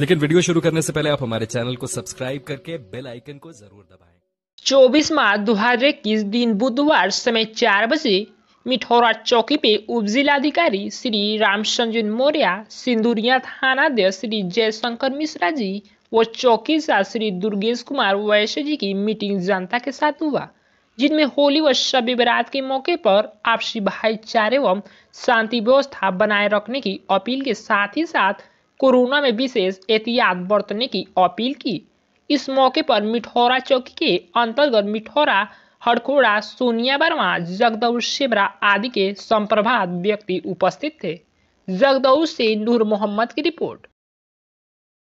लेकिन वीडियो शुरू करने से पहले आप हमारे चैनल को सब्सक्राइब करके बेल आइकन को जरूर दबाएं 24 मार्च दो हजार इक्कीस दिन बुधवार समय चार बजे मिठौरा चौकी पे उप जिलाधिकारी श्री रामसंजन मौर्य थाना अध्यक्ष श्री जयशंकर मिश्रा जी व चौकी सा श्री दुर्गेश कुमार वैश्य जी की मीटिंग जनता के साथ हुआ जिनमें होली व शब बरात के मौके पर आपसी भाईचारे एवं शांति व्यवस्था बनाए रखने की अपील के साथ ही साथ कोरोना में विशेष एहतियात बरतने की अपील की इस मौके पर मिठौरा चौकी के अंतर्गत मिठौरा हड़खोड़ा सोनिया वर्मा जगदौर सेबरा आदि के संप्रभात व्यक्ति उपस्थित थे जगदौर से नूर मोहम्मद की रिपोर्ट